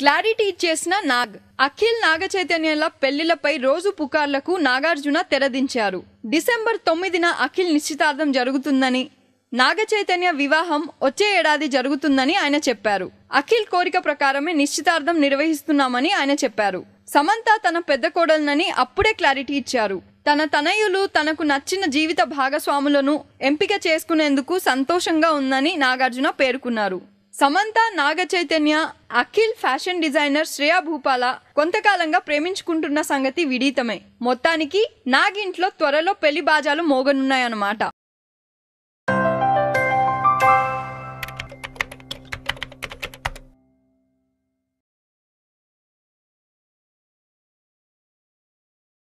clarity ఇచ్చేసిన నాగ్ అఖిల్ నాగ చైతన్యల పెళ్లిలపై రోజు పుకార్లకు Nagarjuna తెరదించారు December తొమ్మిదిన అఖిల్ నిశ్చితార్థం జరుగుతుందని నాగ చైతన్య వివాహం వచ్చే ఏడాది జరుగుతుందని ఆయన చెప్పారు అఖిల్ కోరిక ప్రకారమే నిశ్చితార్థం నిర్వహిస్తున్నామని ఆయన చెప్పారు సమంత తన పెద్ద కోడలనని అప్పుడే క్లారిటీ ఇచ్చారు తన తనయులు తనకు నచ్చిన జీవిత భాగస్వాములను ఎంపిక చేసుకునేందుకు సంతోషంగా ఉందని నాగార్జున పేర్కొన్నారు సమంత నాగ చైతన్య అఖిల్ ఫ్యాషన్ డిజైనర్ శ్రేయా భూపాల కొంతకాలంగా ప్రేమించుకుంటున్న సంగతి విడీతమే మొత్తానికి నాగింట్లో త్వరలో పెళ్లి బాజాలు మోగనున్నాయన్నమాట